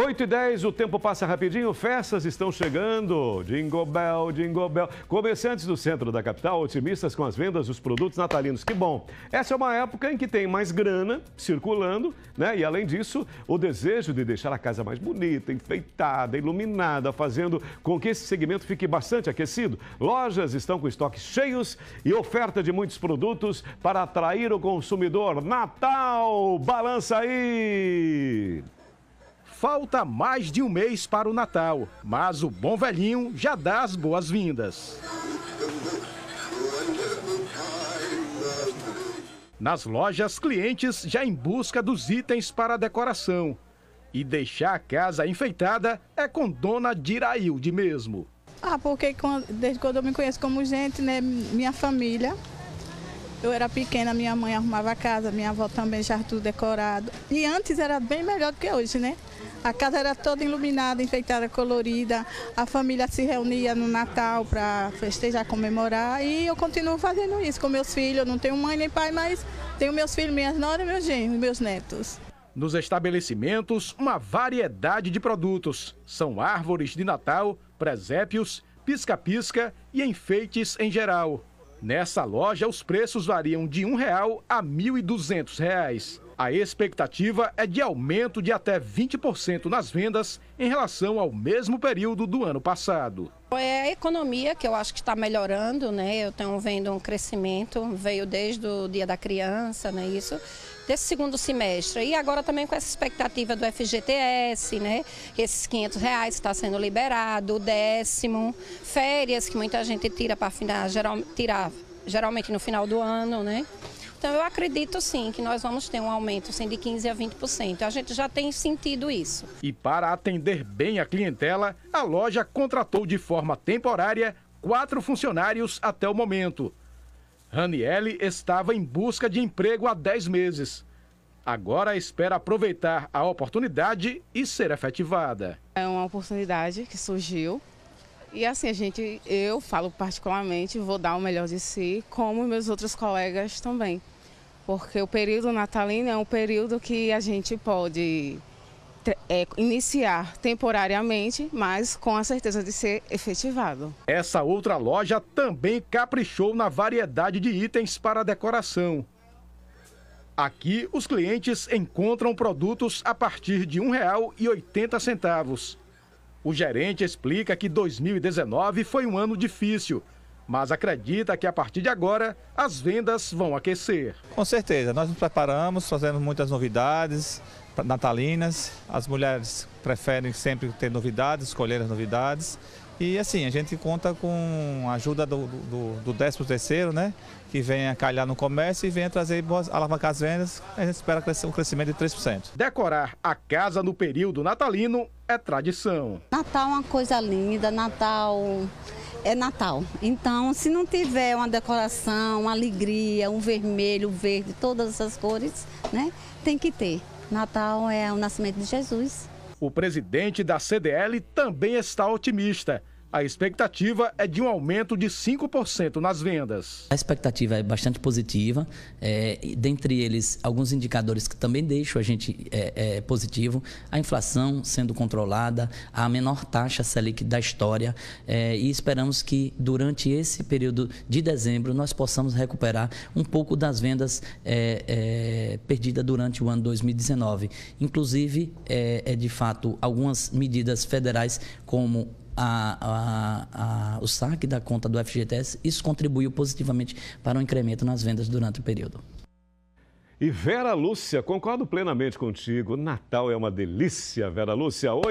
8 e 10, o tempo passa rapidinho, festas estão chegando. Jingle Bell, Jingle Bell. Comerciantes do centro da capital otimistas com as vendas dos produtos natalinos. Que bom! Essa é uma época em que tem mais grana circulando, né? E além disso, o desejo de deixar a casa mais bonita, enfeitada, iluminada, fazendo com que esse segmento fique bastante aquecido. Lojas estão com estoques cheios e oferta de muitos produtos para atrair o consumidor. Natal, balança aí! Falta mais de um mês para o Natal, mas o bom velhinho já dá as boas-vindas. Nas lojas, clientes já em busca dos itens para a decoração. E deixar a casa enfeitada é com Dona Dirailde mesmo. Ah, porque quando, desde quando eu me conheço como gente, né, minha família, eu era pequena, minha mãe arrumava a casa, minha avó também já tudo decorado. E antes era bem melhor do que hoje, né? A casa era toda iluminada, enfeitada, colorida. A família se reunia no Natal para festejar, comemorar. E eu continuo fazendo isso com meus filhos. Eu não tenho mãe nem pai, mas tenho meus filhos, minhas noras, meus genros, meus netos. Nos estabelecimentos, uma variedade de produtos. São árvores de Natal, presépios, pisca-pisca e enfeites em geral. Nessa loja, os preços variam de R$ 1 a R$ 1.200. A expectativa é de aumento de até 20% nas vendas em relação ao mesmo período do ano passado. É a economia que eu acho que está melhorando, né? Eu tenho vendo um crescimento, veio desde o dia da criança, né? Isso desse segundo semestre. E agora também com essa expectativa do FGTS, né? Esses 500 reais que está sendo liberado, o décimo, férias que muita gente tira para tirar geralmente no final do ano, né? Então eu acredito sim que nós vamos ter um aumento assim, de 15 a 20%. A gente já tem sentido isso. E para atender bem a clientela, a loja contratou de forma temporária quatro funcionários até o momento. Raniele estava em busca de emprego há 10 meses. Agora espera aproveitar a oportunidade e ser efetivada. É uma oportunidade que surgiu e assim, a gente, eu falo particularmente, vou dar o melhor de si, como meus outros colegas também. Porque o período natalino é um período que a gente pode é, iniciar temporariamente, mas com a certeza de ser efetivado. Essa outra loja também caprichou na variedade de itens para decoração. Aqui, os clientes encontram produtos a partir de R$ 1,80. O gerente explica que 2019 foi um ano difícil, mas acredita que a partir de agora as vendas vão aquecer. Com certeza, nós nos preparamos, fazemos muitas novidades natalinas. As mulheres preferem sempre ter novidades, escolher as novidades. E assim, a gente conta com a ajuda do, do, 13 terceiro, né? Que venha calhar no comércio e venha trazer boas alavancar as vendas. A gente espera um crescimento de 3%. Decorar a casa no período natalino é tradição. Natal é uma coisa linda, Natal é Natal. Então, se não tiver uma decoração, uma alegria, um vermelho, um verde, todas essas cores, né? Tem que ter. Natal é o nascimento de Jesus. O presidente da CDL também está otimista a expectativa é de um aumento de 5% nas vendas. A expectativa é bastante positiva, é, dentre eles alguns indicadores que também deixam a gente é, é, positivo, a inflação sendo controlada, a menor taxa Selic da história é, e esperamos que durante esse período de dezembro nós possamos recuperar um pouco das vendas é, é, perdidas durante o ano 2019. Inclusive, é de fato, algumas medidas federais como a, a, a, o saque da conta do FGTS, isso contribuiu positivamente para o um incremento nas vendas durante o período. E Vera Lúcia, concordo plenamente contigo. Natal é uma delícia, Vera Lúcia. Hoje...